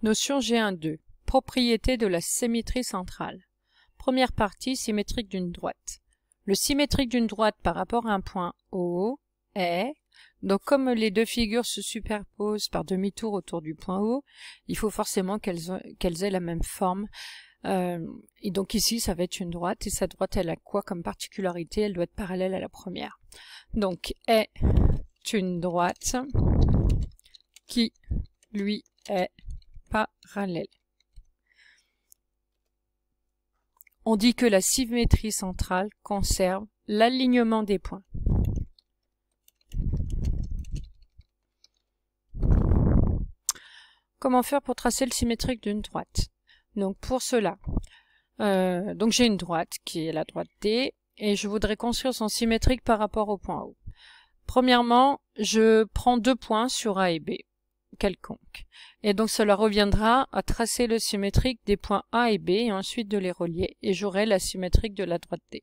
Notion g 12 Propriété de la symétrie centrale. Première partie symétrique d'une droite. Le symétrique d'une droite par rapport à un point O est, donc comme les deux figures se superposent par demi-tour autour du point O, il faut forcément qu'elles aient la même forme. Euh, et donc ici, ça va être une droite, et cette droite, elle a quoi comme particularité Elle doit être parallèle à la première. Donc, est une droite qui, lui, est Parallèle. On dit que la symétrie centrale conserve l'alignement des points. Comment faire pour tracer le symétrique d'une droite Donc pour cela, euh, donc j'ai une droite qui est la droite D et je voudrais construire son symétrique par rapport au point O. Premièrement, je prends deux points sur A et B quelconque. Et donc cela reviendra à tracer le symétrique des points A et B et ensuite de les relier et j'aurai la symétrique de la droite D.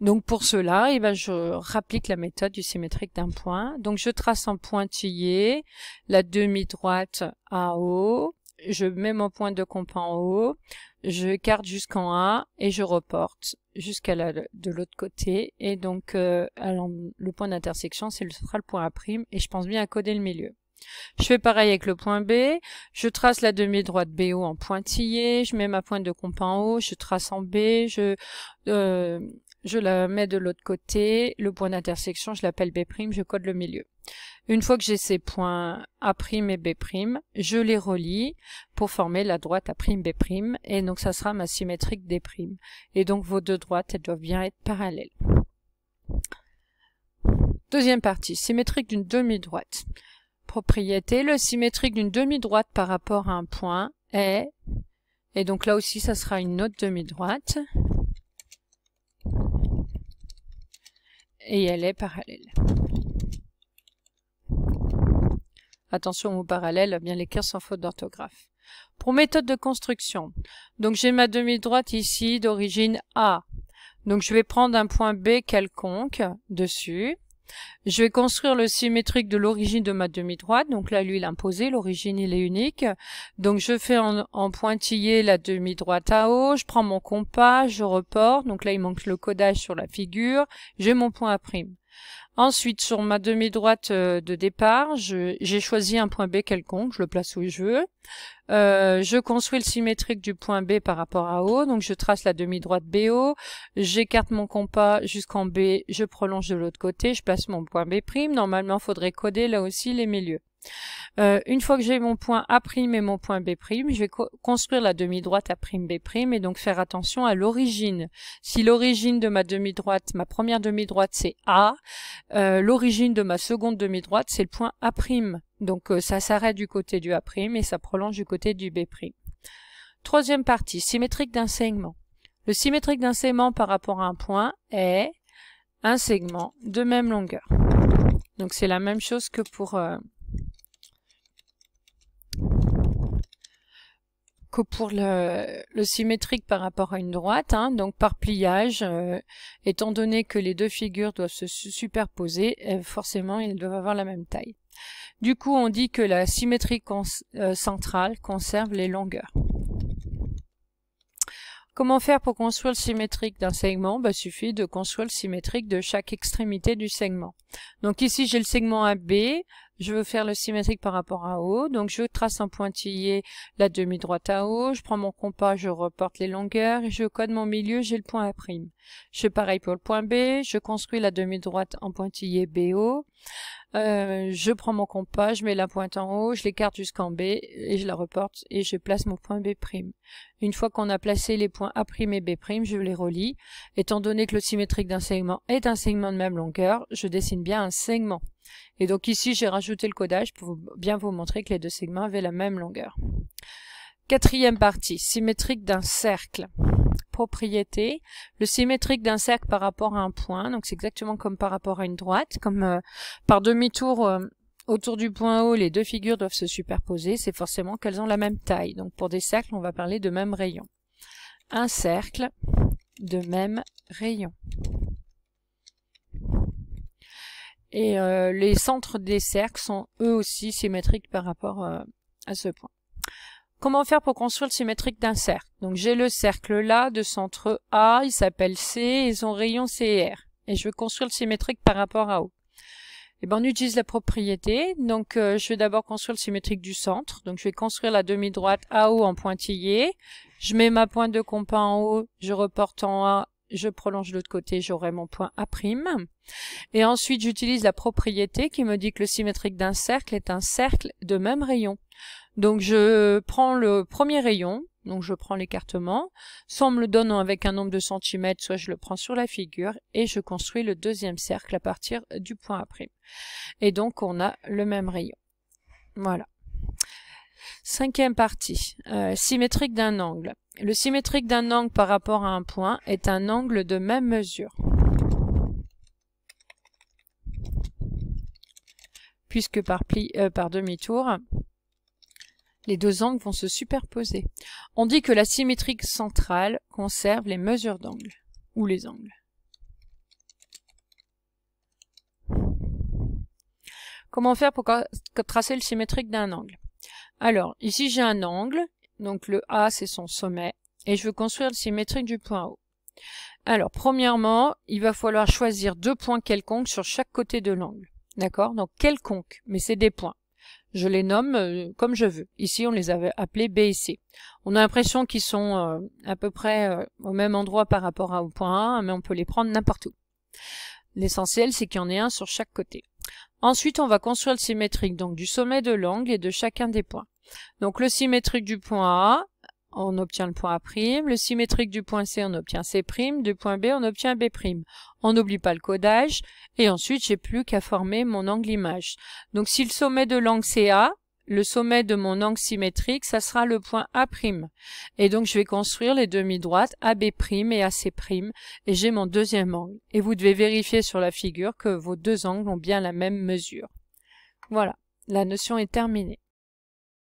Donc pour cela, il eh ben je rapplique la méthode du symétrique d'un point. Donc je trace en pointillé la demi-droite AO je mets mon point de compas en haut, je carte jusqu'en A et je reporte jusqu'à la, de l'autre côté. Et donc euh, alors, le point d'intersection, c'est le, sera le point A' et je pense bien à coder le milieu. Je fais pareil avec le point B. Je trace la demi-droite BO en pointillé. Je mets ma pointe de compas en haut. Je trace en B. Je, euh, je la mets de l'autre côté. Le point d'intersection, je l'appelle B'. Je code le milieu. Une fois que j'ai ces points A' et B', je les relie pour former la droite A'B'. Et donc, ça sera ma symétrique D'. Et donc, vos deux droites, elles doivent bien être parallèles. Deuxième partie, symétrique d'une demi-droite propriété, le symétrique d'une demi-droite par rapport à un point est, et donc là aussi ça sera une autre demi-droite, et elle est parallèle. Attention au parallèle, bien l'écart sans faute d'orthographe. Pour méthode de construction, donc j'ai ma demi-droite ici d'origine A. Donc je vais prendre un point B quelconque dessus. Je vais construire le symétrique de l'origine de ma demi-droite. Donc là, lui, il imposé, l'origine, il est unique. Donc je fais en, en pointillé la demi-droite à haut, je prends mon compas, je reporte. Donc là, il manque le codage sur la figure. J'ai mon point à prime. Ensuite, sur ma demi-droite euh, de départ, j'ai choisi un point B quelconque, je le place où je veux. Euh, je construis le symétrique du point B par rapport à O, donc je trace la demi-droite BO, j'écarte mon compas jusqu'en B, je prolonge de l'autre côté, je place mon point B', normalement il faudrait coder là aussi les milieux. Euh, une fois que j'ai mon point A' et mon point B', je vais construire la demi-droite A'B' et donc faire attention à l'origine. Si l'origine de ma demi-droite, ma première demi-droite c'est A, euh, l'origine de ma seconde demi-droite c'est le point A'. Donc euh, ça s'arrête du côté du A' et ça prolonge du côté du B'. Troisième partie, symétrique d'un segment. Le symétrique d'un segment par rapport à un point est un segment de même longueur. Donc c'est la même chose que pour pour le, symétrique par rapport à une droite, hein, donc par pliage, euh, étant donné que les deux figures doivent se superposer, euh, forcément ils doivent avoir la même taille. Du coup, on dit que la symétrie euh, centrale conserve les longueurs. Comment faire pour construire le symétrique d'un segment Il bah, suffit de construire le symétrique de chaque extrémité du segment. Donc ici, j'ai le segment AB, je veux faire le symétrique par rapport à O, donc je trace en pointillé la demi-droite à O, je prends mon compas, je reporte les longueurs, et je code mon milieu, j'ai le point A'. Je fais pareil pour le point B, je construis la demi-droite en pointillé BO, euh, je prends mon compas, je mets la pointe en haut, je l'écarte jusqu'en B et je la reporte et je place mon point B'. Une fois qu'on a placé les points A' et B', je les relis. Étant donné que le symétrique d'un segment est un segment de même longueur, je dessine bien un segment. Et donc ici, j'ai rajouté le codage pour bien vous montrer que les deux segments avaient la même longueur. Quatrième partie, symétrique d'un cercle propriété, le symétrique d'un cercle par rapport à un point, donc c'est exactement comme par rapport à une droite, comme euh, par demi-tour euh, autour du point haut, les deux figures doivent se superposer, c'est forcément qu'elles ont la même taille. Donc pour des cercles, on va parler de même rayon. Un cercle de même rayon. Et euh, les centres des cercles sont eux aussi symétriques par rapport à ce point. Comment faire pour construire le symétrique d'un cercle Donc j'ai le cercle là de centre A, il s'appelle C, ils ont rayon C et R. Et je veux construire le symétrique par rapport à O. Et eh ben on utilise la propriété, donc euh, je vais d'abord construire le symétrique du centre. Donc je vais construire la demi-droite AO en pointillé. Je mets ma pointe de compas en haut, je reporte en A, je prolonge de l'autre côté, j'aurai mon point A'. Et ensuite j'utilise la propriété qui me dit que le symétrique d'un cercle est un cercle de même rayon. Donc je prends le premier rayon, donc je prends l'écartement, soit on me le donne avec un nombre de centimètres, soit je le prends sur la figure, et je construis le deuxième cercle à partir du point A'. Et donc on a le même rayon. Voilà. Cinquième partie, euh, symétrique d'un angle. Le symétrique d'un angle par rapport à un point est un angle de même mesure. Puisque par, euh, par demi-tour, les deux angles vont se superposer. On dit que la symétrique centrale conserve les mesures d'angle, ou les angles. Comment faire pour tracer le symétrique d'un angle Alors, ici j'ai un angle, donc le A c'est son sommet, et je veux construire le symétrique du point O. Alors, premièrement, il va falloir choisir deux points quelconques sur chaque côté de l'angle. D'accord Donc quelconques, mais c'est des points je les nomme euh, comme je veux. Ici, on les avait appelés B et C. On a l'impression qu'ils sont euh, à peu près euh, au même endroit par rapport au point A, mais on peut les prendre n'importe où. L'essentiel, c'est qu'il y en ait un sur chaque côté. Ensuite, on va construire le symétrique donc du sommet de l'angle et de chacun des points. Donc le symétrique du point A, on obtient le point A', le symétrique du point C, on obtient C', du point B, on obtient B'. On n'oublie pas le codage, et ensuite j'ai plus qu'à former mon angle image. Donc si le sommet de l'angle c'est A, le sommet de mon angle symétrique, ça sera le point A'. Et donc je vais construire les demi-droites AB' et AC', et j'ai mon deuxième angle. Et vous devez vérifier sur la figure que vos deux angles ont bien la même mesure. Voilà, la notion est terminée.